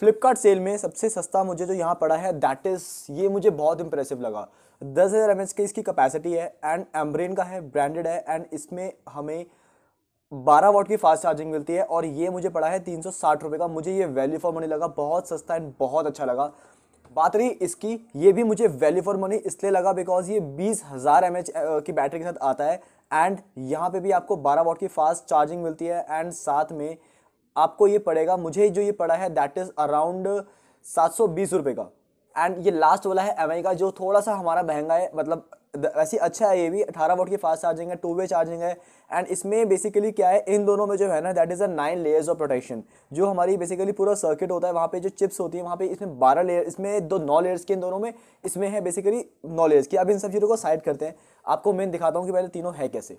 Flipkart cell में सबसे सस्ता मुझे जो यहाँ पड़ा है दैट इज़ ये मुझे बहुत इंप्रेसिव लगा दस हज़ार एम की इसकी कैपेसिटी है एंड एम्ब्रेन का है ब्रांडेड है एंड इसमें हमें बारह वॉट की फास्ट चार्जिंग मिलती है और ये मुझे पड़ा है तीन सौ साठ रुपये का मुझे ये वैल्यू फॉर मनी लगा बहुत सस्ता एंड बहुत अच्छा लगा बात रही इसकी ये भी मुझे वैल्यू फॉर मनी इसलिए लगा बिकॉज ये बीस हज़ार एम की बैटरी के साथ आता है एंड यहाँ पे भी आपको बारह वॉट की फास्ट चार्जिंग मिलती है एंड साथ में आपको ये पड़ेगा मुझे जो ये पड़ा है दैट इज़ अराउंड सात सौ बीस रुपये का एंड ये लास्ट वाला है एम का जो थोड़ा सा हमारा महंगा है मतलब वैसे अच्छा है ये भी अठारह वोट की फास्ट चार्जिंग है टू वे चार्जिंग है एंड इसमें बेसिकली क्या है इन दोनों में जो है ना that is a nine layers of protection जो हमारी बेसिकली पूरा सर्किट होता है वहाँ पे जो चिप्स होती है वहाँ पे इसमें बारह लेयर इसमें दो नौ लेयर्स के इन दोनों में इसमें है बेसिकली नौ लेयर्स की अब इन सब चीज़ों को साइड करते हैं आपको मेन दिखाता हूँ कि पहले तीनों है कैसे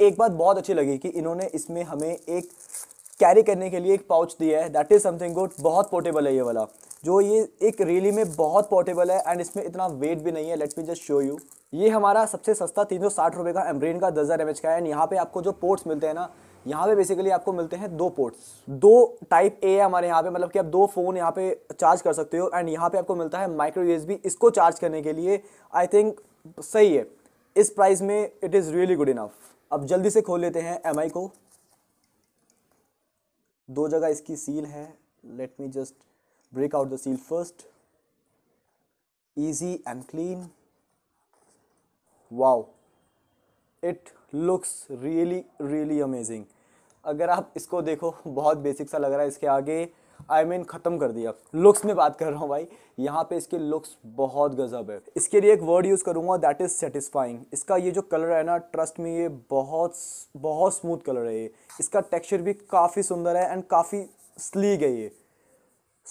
एक बात बहुत अच्छी लगी कि इन्होंने इसमें हमें एक कैरी करने के लिए एक पाउच दिया है दैट इज़ समथिंग गुड बहुत पोर्टेबल है ये वाला जो ये एक रेली में बहुत पोर्टेबल है एंड इसमें इतना वेट भी नहीं है let me just show you ये हमारा सबसे सस्ता तीन सौ साठ रुपये का एम्ब्रेन का दस हज़ार एम का है एंड यहाँ पे आपको जो पोर्ट्स मिलते हैं ना यहाँ पे बेसिकली आपको मिलते हैं दो पोर्ट्स दो टाइप ए है हमारे यहाँ पे मतलब कि आप दो फ़ोन यहाँ पे चार्ज कर सकते हो एंड यहाँ पे आपको मिलता है माइक्रो यूएसबी इसको चार्ज करने के लिए आई थिंक सही है इस प्राइस में it is really good enough अब जल्दी से खोल लेते हैं एम को दो जगह इसकी सील है let me just break out the seal first easy and clean wow it looks really really amazing अगर आप इसको देखो बहुत बेसिक सा लग रहा है इसके आगे आई I मीन mean, ख़त्म कर दिया लुक्स में बात कर रहा हूँ भाई यहाँ पे इसके लुक्स बहुत गजब है इसके लिए एक वर्ड यूज़ करूँगा दैट इज़ सेटिस्फाइंग इसका ये जो कलर है ना ट्रस्ट में ये बहुत बहुत स्मूथ कलर है ये इसका टेक्सचर भी काफ़ी सुंदर है एंड काफ़ी गई है ये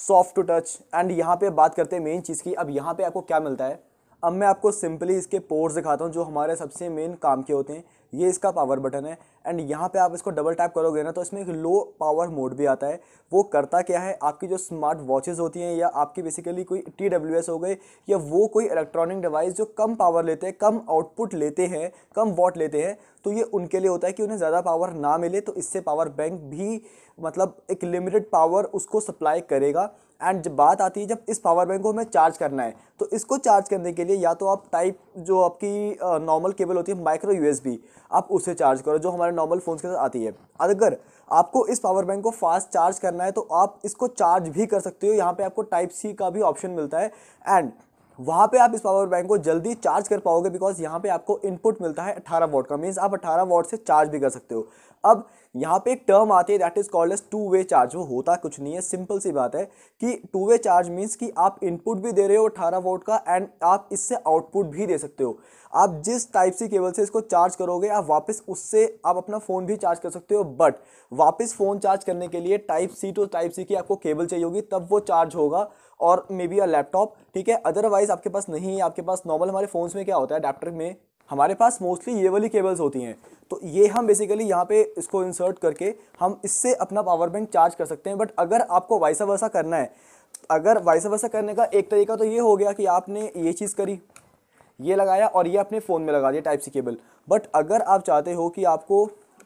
सॉफ्ट टू टच एंड यहाँ पे बात करते हैं मेन चीज़ की अब यहाँ पे आपको क्या मिलता है अब मैं आपको सिंपली इसके पोर्स दिखाता हूँ जो हमारे सबसे मेन काम के होते हैं ये इसका पावर बटन है एंड यहाँ पे आप इसको डबल टैप करोगे ना तो इसमें एक लो पावर मोड भी आता है वो करता क्या है आपकी जो स्मार्ट वॉचेस होती हैं या आपकी बेसिकली कोई टी डब्ल्यू एस हो गए या वो कोई इलेक्ट्रॉनिक डिवाइस जो कम पावर लेते हैं कम आउटपुट लेते हैं कम वॉट लेते हैं तो ये उनके लिए होता है कि उन्हें ज़्यादा पावर ना मिले तो इससे पावर बैंक भी मतलब एक लिमिटेड पावर उसको सप्लाई करेगा एंड जब बात आती है जब इस पावर बैंक को हमें चार्ज करना है तो इसको चार्ज करने के लिए या तो आप टाइप जो आपकी नॉर्मल केबल होती है माइक्रो यूएसबी आप उसे चार्ज करो जो हमारे नॉर्मल फ़ोन के साथ आती है अगर आपको इस पावर बैंक को फास्ट चार्ज करना है तो आप इसको चार्ज भी कर सकते हो यहाँ पर आपको टाइप सी का भी ऑप्शन मिलता है एंड वहाँ पे आप इस पावर बैंक को जल्दी चार्ज कर पाओगे बिकॉज यहाँ पे आपको इनपुट मिलता है 18 वोट का मीन्स आप 18 वोट से चार्ज भी कर सकते हो अब यहाँ पे एक टर्म आती है that is called as two way charge वो होता कुछ नहीं है सिंपल सी बात है कि टू वे चार्ज मीन्स कि आप इनपुट भी दे रहे हो अठारह वोट का एंड आप इससे आउटपुट भी दे सकते हो आप जिस टाइप सी केबल से इसको चार्ज करोगे आप वापस उससे आप अपना फ़ोन भी चार्ज कर सकते हो बट वापस फ़ोन चार्ज करने के लिए type C to type C की आपको केबल चाहिए होगी तब वो चार्ज होगा और मे बी अ लैपटॉप ठीक है अदरवाइज़ आपके पास नहीं है आपके पास नॉर्मल हमारे फ़ोन्स में क्या होता है अडेप्टर में हमारे पास मोस्टली ये वाली केबल्स होती हैं तो ये हम बेसिकली यहाँ पे इसको इंसर्ट करके हम इससे अपना पावर बैंक चार्ज कर सकते हैं बट अगर आपको वैसा वैसा करना है अगर वैसा वैसा करने का एक तरीका तो ये हो गया कि आपने ये चीज़ करी ये लगाया और ये अपने फ़ोन में लगा दिया टाइप सी केबल बट अगर आप चाहते हो कि आपको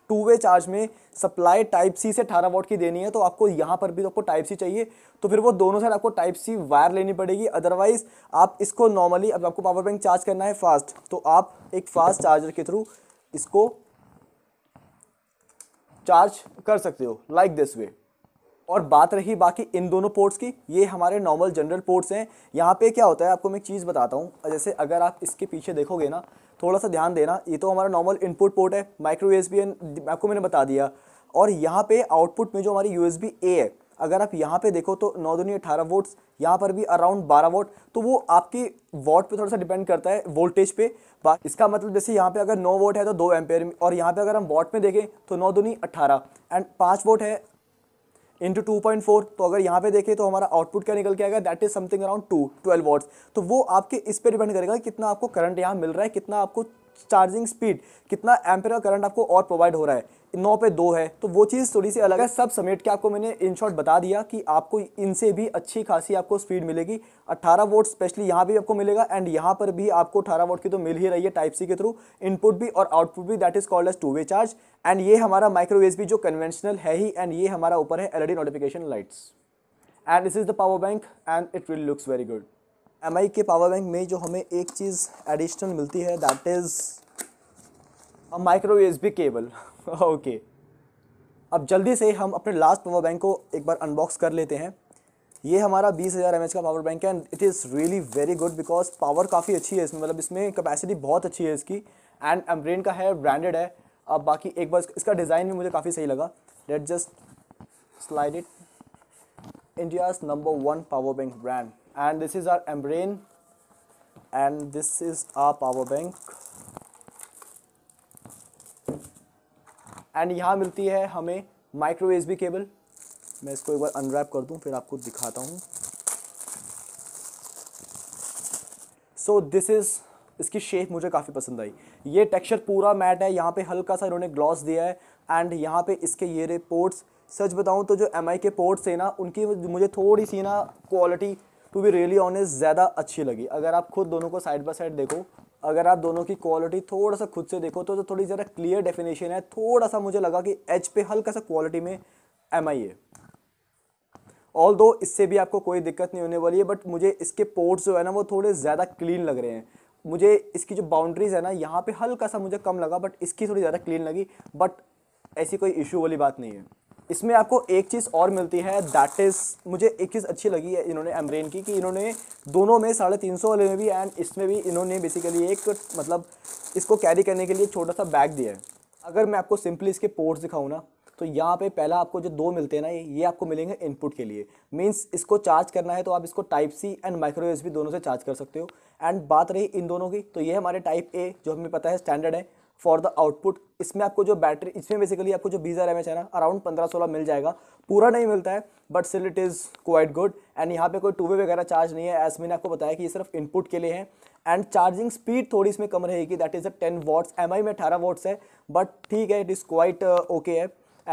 टू वे चार्ज में सप्लाई टाइप सी से अठारह वोट की देनी है तो आपको यहाँ पर भी तो आपको टाइप सी चाहिए तो फिर वो दोनों साइड आपको टाइप सी वायर लेनी पड़ेगी अदरवाइज आप इसको नॉर्मली अब आपको पावर बैंक चार्ज करना है फास्ट तो आप एक फास्ट चार्जर के थ्रू इसको चार्ज कर सकते हो लाइक दिस वे और बात रही बाकी इन दोनों पोर्ट्स की ये हमारे नॉर्मल जनरल पोर्ट्स हैं यहाँ पे क्या होता है आपको मैं एक चीज़ बताता हूँ जैसे अगर आप इसके पीछे देखोगे ना थोड़ा सा ध्यान देना ये तो हमारा नॉर्मल इनपुट पोर्ट है माइक्रो यू आपको मैंने बता दिया और यहाँ पे आउटपुट में जो हमारी यू ए है अगर आप यहाँ पे देखो तो नौ दुनिया अठारह वोट्स यहाँ पर भी अराउंड बारह वोट तो वो आपकी वोट पे थोड़ा सा डिपेंड करता है वोल्टेज पे इसका मतलब जैसे यहाँ पे अगर नौ वोट है तो दो एम्पेयर और यहाँ पे अगर हम वोट में देखें तो नौ दुनी अट्ठारह एंड पाँच वोट है इंटू टू पॉइंट फोर तो अगर यहाँ पे देखें तो हमारा आउटपुट क्या निकल के आएगा that is something around two twelve watts तो वो आपके इस पर डिपेंड करेगा कितना आपको करंट यहाँ मिल रहा है कितना आपको चार्जिंग स्पीड कितना एम्पेयर का करंट आपको और प्रोवाइड हो रहा है नौ पे दो है तो वो चीज़ थोड़ी सी अलग है सब समेट के आपको मैंने इन शॉर्ट बता दिया कि आपको इनसे भी अच्छी खासी आपको स्पीड मिलेगी 18 वोट स्पेशली यहाँ भी आपको मिलेगा एंड यहाँ पर भी आपको 18 वोट की तो मिल ही रही है टाइप सी के थ्रू इनपुट भी और आउटपुट भी that is called as two way charge and ये हमारा माइक्रोवेज भी जो कन्वेंशनल है ही एंड ये हमारा ऊपर है L notification lights and this is the power bank and it will looks very good M के पावर बैंक में जो हमें एक चीज़ एडिशनल मिलती है that is a micro U cable okay अब जल्दी से हम अपने लास्ट पावर बैंक को एक बार अनबॉक्स कर लेते हैं ये हमारा बीस हज़ार का पावर बैंक है and it is really very good because power काफ़ी अच्छी है इसमें मतलब इसमें कैपेसिटी बहुत अच्छी है इसकी एंड एम्ब्रेन का है ब्रांडेड है अब बाकी एक बार इसका डिज़ाइन भी मुझे काफ़ी सही लगा let just slide it India's number one power bank brand and this is our membrane and this is our power bank and यहाँ मिलती है हमें माइक्रो एस केबल मैं इसको एक बार अनरैप कर दूँ फिर आपको दिखाता हूँ सो दिस इज़ इसकी शेप मुझे काफ़ी पसंद आई ये टेक्सचर पूरा मैट है यहाँ पे हल्का सा इन्होंने ग्लॉस दिया है एंड यहाँ पे इसके ये रे पोर्ट्स सच बताऊँ तो जो एम के पोर्ट्स है ना उनकी मुझे थोड़ी सी ना quality to be really honest ज़्यादा अच्छी लगी अगर आप खुद दोनों को साइड बाय साइड देखो अगर आप दोनों की क्वालिटी थोड़ा सा खुद से देखो तो, तो थोड़ी ज़रा क्लियर डेफिनेशन है थोड़ा सा मुझे लगा कि एच पे हल्का सा क्वालिटी में एम आई है ऑल दो इससे भी आपको कोई दिक्कत नहीं होने वाली है बट मुझे इसके पोर्ट्स जो है ना वो थोड़े ज़्यादा क्लीन लग रहे हैं मुझे इसकी जो बाउंड्रीज़ है ना यहाँ पे हल्का सा मुझे कम लगा बट इसकी थोड़ी ज़्यादा क्लीन लगी बट ऐसी कोई इशू वाली बात नहीं है इसमें आपको एक चीज़ और मिलती है दैट इज़ मुझे एक चीज़ अच्छी लगी है इन्होंने एमरेन की कि इन्होंने दोनों में साढ़े तीन सौ वाले में भी एंड इसमें भी इन्होंने बेसिकली एक मतलब इसको कैरी करने के लिए छोटा सा बैग दिया है अगर मैं आपको सिंपली इसके पोर्ट्स दिखाऊँ ना तो यहाँ पे पहला आपको जो दो मिलते हैं ना ये आपको मिलेंगे इनपुट के लिए मींस इसको चार्ज करना है तो आप इसको type C and micro S दोनों से चार्ज कर सकते हो एंड बात रही इन दोनों की तो ये हमारे टाइप ए जो हमें पता है स्टैंडर्ड है फॉर द आउटपुट इसमें आपको जो बैटरी इसमें बेसिकली आपको जो बीस हज़ार एम है ना अराउंड पंद्रह सोलह मिल जाएगा पूरा नहीं मिलता है but still it is quite good and यहाँ पे कोई टू वे वगैरह चार्ज नहीं है एस मैंने आपको बताया कि ये सिर्फ इनपुट के लिए है एंड चार्जिंग स्पीड थोड़ी इसमें कम रहेगी that is a ten watts M में अठारह वॉट्स है बट ठीक है इट इज़ क्वाइट ओके है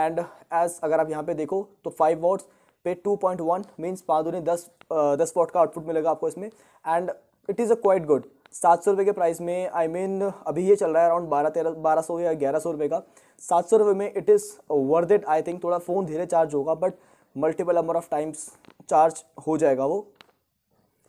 एंड एज अगर आप यहाँ पर देखो तो फाइव वॉट्स पे टू पॉइंट वन मीन्स पाँच दूनी दस uh, दस वॉट का आउटपुट मिलेगा आपको इसमें and it is a quite good सात सौ रुपये के प्राइस में आई I मीन mean, अभी ये चल रहा है अराउंड बारह तेरह बारह सौ या ग्यारह सौ रुपये का सात सौ रुपये में it is worth it I think थोड़ा फ़ोन धीरे चार्ज होगा but multiple number of times charge हो जाएगा वो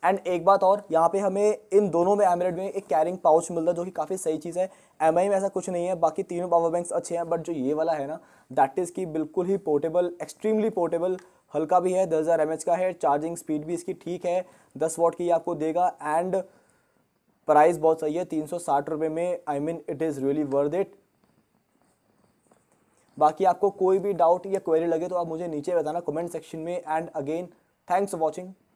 एंड एक बात और यहाँ पे हमें इन दोनों में एमरेड में एक कैरिंग पाउच मिल रहा है जो कि काफ़ी सही चीज़ है एम में ऐसा कुछ नहीं है बाकी तीनों पावर बैंक्स अच्छे हैं बट जो ये वाला है ना दैट इज़ की बिल्कुल ही पोर्टेबल एक्सट्रीमली पोर्टेबल हल्का भी है दस हज़ार का है चार्जिंग स्पीड भी इसकी ठीक है दस वॉट की आपको देगा एंड प्राइस बहुत सही है तीन सौ साठ रुपये में I mean it is really worth it बाकी आपको कोई भी डाउट या क्वेरी लगे तो आप मुझे नीचे बताना कमेंट सेक्शन में and again thanks for watching